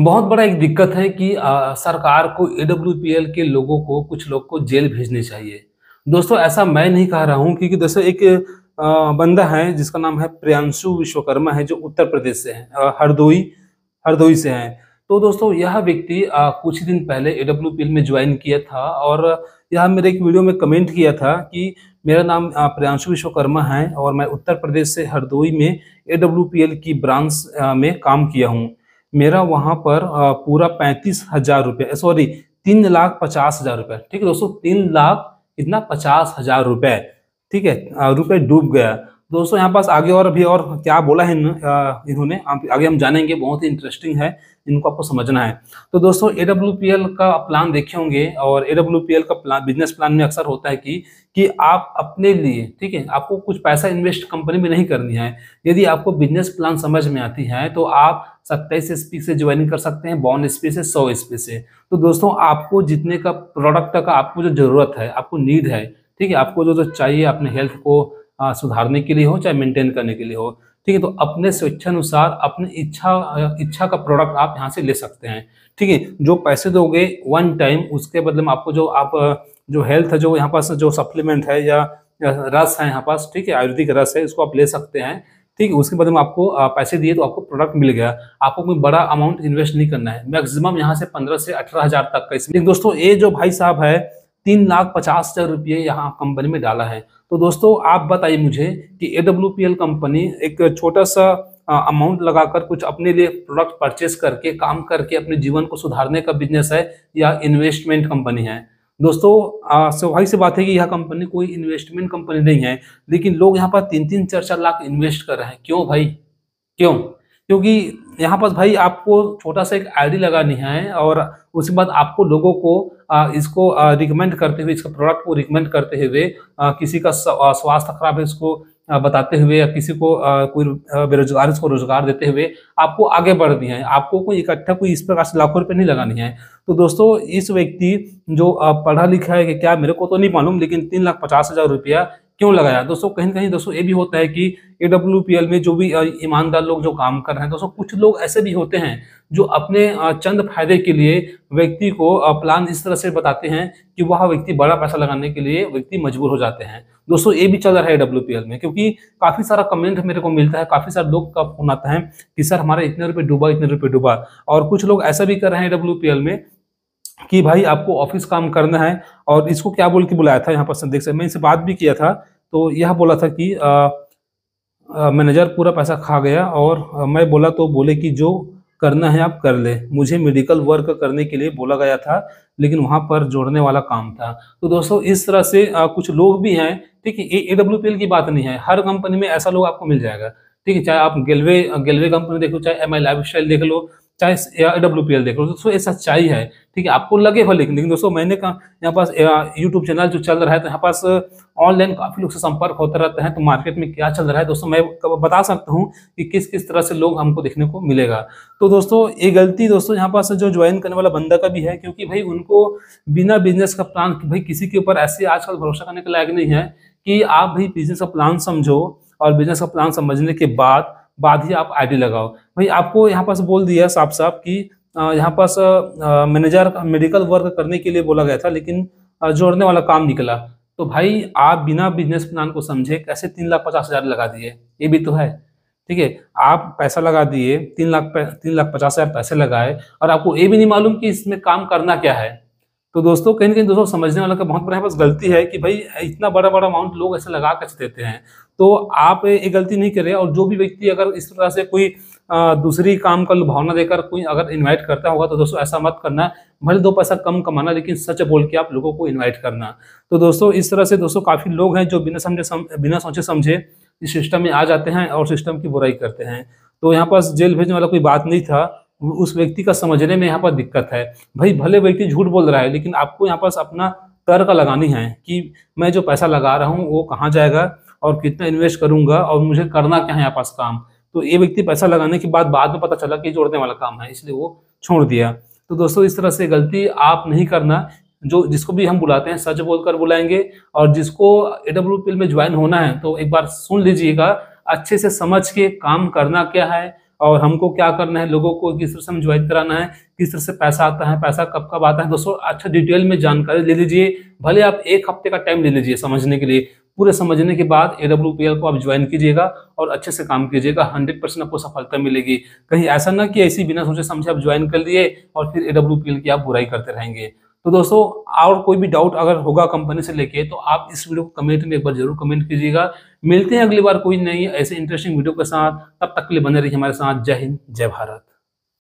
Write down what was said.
बहुत बड़ा एक दिक्कत है कि आ, सरकार को ए के लोगों को कुछ लोग को जेल भेजने चाहिए दोस्तों ऐसा मैं नहीं कह रहा हूँ क्योंकि दोस्तों एक बंदा है जिसका नाम है प्रियांशु विश्वकर्मा है जो उत्तर प्रदेश से है हरदोई हरदोई से है तो दोस्तों यह व्यक्ति कुछ दिन पहले ए में ज्वाइन किया था और यह मेरे एक वीडियो में कमेंट किया था कि मेरा नाम प्रियांशु विश्वकर्मा है और मैं उत्तर प्रदेश से हरदोई में ए की ब्रांच में काम किया हूँ मेरा वहां पर पूरा पैंतीस हजार रुपये सॉरी तीन लाख पचास हजार रुपये ठीक है दोस्तों तीन लाख इतना पचास हजार रुपये ठीक है रुपये डूब गया दोस्तों यहाँ पास आगे और अभी और क्या बोला है इन्होंने आगे हम जानेंगे बहुत ही इंटरेस्टिंग है इनको आपको समझना है तो दोस्तों ए डब्ल्यू पी एल का प्लान देखे होंगे और ए डब्ल्यू पी एल का प्लान बिजनेस प्लान में अक्सर होता है कि कि आप अपने लिए ठीक है आपको कुछ पैसा इन्वेस्ट कंपनी में नहीं करनी है यदि आपको बिजनेस प्लान समझ में आती है तो आप सत्ताईस एस से ज्वाइनिंग कर सकते हैं बॉन्ड एस से सौ एस से तो दोस्तों आपको जितने का प्रोडक्ट का आपको जो जरूरत है आपको नीड है ठीक है आपको जो जो चाहिए अपने हेल्थ को सुधारने के लिए हो चाहे मेंटेन करने के लिए हो ठीक है तो अपने स्वेच्छानुसार अपने इच्छा इच्छा का प्रोडक्ट आप यहाँ से ले सकते हैं ठीक है जो पैसे दोगे वन टाइम उसके बदले में आपको जो आप जो हेल्थ है जो यहाँ पास जो सप्लीमेंट है या रस है यहाँ पास ठीक है आयुर्वेदिक रस है इसको आप ले सकते हैं ठीक है उसके बाद में आपको पैसे दिए तो आपको प्रोडक्ट मिल गया आपको कोई बड़ा अमाउंट इन्वेस्ट नहीं करना है मैक्सिमम यहाँ से पंद्रह से अठारह हजार तक का इसमें दोस्तों ये जो भाई साहब है तीन लाख पचास हजार रुपये यहाँ कंपनी में डाला है तो दोस्तों आप बताइए मुझे कि A W P L company एक छोटा सा अमाउंट लगाकर कुछ अपने लिए प्रोडक्ट परचेस करके काम करके अपने जीवन को सुधारने का बिजनेस है या इन्वेस्टमेंट कंपनी है दोस्तों स्वाभाविक से बात है कि यह कंपनी कोई इन्वेस्टमेंट कंपनी नहीं है लेकिन लोग यहाँ पर तीन तीन चार चार लाख इन्वेस्ट कर रहे हैं क्यों भाई क्यों क्योंकि यहाँ पर भाई आपको छोटा सा एक आईडी लगानी है और उसके बाद आपको लोगों को इसको रिकमेंड करते हुए इसका प्रोडक्ट को रिकमेंड करते हुए किसी का स्वास्थ्य खराब है इसको बताते हुए या किसी को कोई बेरोजगार इसको रोजगार देते हुए आपको आगे बढ़ है आपको कोई इकट्ठा कोई इस प्रकार से लाखों रुपये नहीं लगानी है तो दोस्तों इस व्यक्ति जो पढ़ा लिखा है कि क्या मेरे को तो नहीं मालूम लेकिन तीन लाख पचास हज़ार रुपया क्यों लगाया दोस्तों कहीं कहीं दोस्तों ये भी होता है कि ए डब्ल्यू पी एल में जो भी ईमानदार लोग जो काम कर रहे हैं दोस्तों कुछ लोग ऐसे भी होते हैं जो अपने चंद फायदे के लिए व्यक्ति को प्लान इस तरह से बताते हैं कि वह व्यक्ति बड़ा पैसा लगाने के लिए व्यक्ति मजबूर हो जाते हैं दोस्तों ये भी चल रहा है डब्ल्यू में क्योंकि काफ़ी सारा कमेंट मेरे को मिलता है काफ़ी सारे लोग का फोन आता है कि सर हमारे इतने रुपये डूबा इतने रुपये डूबा और कुछ लोग ऐसा भी कर रहे हैं डब्ल्यू पी एल में कि भाई आपको ऑफिस काम करना है और इसको क्या बोल के बुलाया था यहाँ पर संदेश से मैं इनसे बात भी किया था तो यह बोला था कि मैनेजर पूरा पैसा खा गया और मैं बोला तो बोले कि जो करना है आप कर ले मुझे मेडिकल वर्क करने के लिए बोला गया था लेकिन वहाँ पर जोड़ने वाला काम था तो दोस्तों इस तरह से आ, कुछ लोग भी हैं ठीक है ए डब्ल्यू की बात नहीं है हर कंपनी में ऐसा लोग आपको मिल जाएगा ठीक है चाहे आप गेलवे गेलवे कंपनी देख लो चाहे एम आई लाइफ स्टाइल देख लो चाहे डब्ल्यू पी एल देख लो दोस्तों ऐसा चाहिए है ठीक है आपको लगे भले लेकिन लेकिन दोस्तों मैंने कहा यहाँ पास यूट्यूब चैनल जो चल रहा है तो यहाँ पास ऑनलाइन काफ़ी लोग से संपर्क होता रहता है तो मार्केट में क्या चल रहा है दोस्तों मैं बता सकता हूँ कि किस किस तरह से लोग हमको देखने को मिलेगा तो दोस्तों ये गलती दोस्तों यहाँ पास जो ज्वाइन करने वाला बंदा का भी है क्योंकि भाई उनको बिना बिजनेस का प्लान भाई किसी के ऊपर ऐसे आजकल भरोसा करने के लायक नहीं है कि आप भी बिजनेस का प्लान समझो और बिजनेस का प्लान समझने के बाद बाद ही आप आईडी लगाओ भाई आपको यहाँ पास बोल दिया साफ साफ कि यहाँ पास मैनेजर मेडिकल वर्क करने के लिए बोला गया था लेकिन जोड़ने वाला काम निकला तो भाई आप बिना बिजनेस प्लान को समझे कैसे तीन लाख पचास हजार लगा दिए ये भी तो है ठीक है आप पैसा लगा दिए तीन लाख तीन लाख पचास हजार पैसे लगाए और आपको ये भी नहीं मालूम कि इसमें काम करना क्या है तो दोस्तों कहीं ना कहीं दोस्तों समझने वाला का तो बहुत बड़ा बस गलती है कि भाई इतना बड़ा बड़ा अमाउंट लोग ऐसे लगा कर देते हैं तो आप ये गलती नहीं करें और जो भी व्यक्ति अगर इस तरह से कोई दूसरी काम का लुभावना देकर कोई अगर इनवाइट करता होगा तो दोस्तों ऐसा मत करना भले दो पैसा कम कमाना लेकिन सच बोल के आप लोगों को इन्वाइट करना तो दोस्तों इस तरह से दोस्तों काफ़ी लोग हैं जो बिना समझे बिना सोचे समझे इस सिस्टम में आ जाते हैं और सिस्टम की बुराई करते हैं तो यहाँ पास जेल भेजने वाला कोई बात नहीं था उस व्यक्ति का समझने में यहाँ पर दिक्कत है भाई भले व्यक्ति झूठ बोल रहा है लेकिन आपको यहाँ पास अपना तर्क लगानी है कि मैं जो पैसा लगा रहा हूँ वो कहाँ जाएगा और कितना इन्वेस्ट करूंगा और मुझे करना क्या है यहाँ पास काम तो ये व्यक्ति पैसा लगाने के बाद बाद में पता चला कि जोड़ने वाला काम है इसलिए वो छोड़ दिया तो दोस्तों इस तरह से गलती आप नहीं करना जो जिसको भी हम बुलाते हैं सच बोलकर बुलाएंगे और जिसको ए डब्ल्यू में ज्वाइन होना है तो एक बार सुन लीजिएगा अच्छे से समझ के काम करना क्या है और हमको क्या करना है लोगों को किस तरह से ज्वाइन कराना है किस तरह से पैसा आता है पैसा कब कब आता है दोस्तों अच्छा डिटेल में जानकारी ले लीजिए भले आप एक हफ्ते का टाइम ले लीजिए समझने के लिए पूरे समझने के बाद ए डब्ल्यू पी एल को आप ज्वाइन कीजिएगा और अच्छे से काम कीजिएगा हंड्रेड परसेंट आपको सफलता मिलेगी कहीं ऐसा ना कि ऐसी बिना सोचे समझे आप ज्वाइन कर लिए और फिर ए डब्ल्यू पी एल की आप बुराई करते रहेंगे तो दोस्तों और कोई भी डाउट अगर होगा कंपनी से लेके तो आप इस वीडियो को कमेंट में एक बार जरूर कमेंट कीजिएगा मिलते हैं अगली बार कोई नई ऐसे इंटरेस्टिंग वीडियो के साथ तब तक के लिए बने रहिए हमारे साथ जय हिंद जय भारत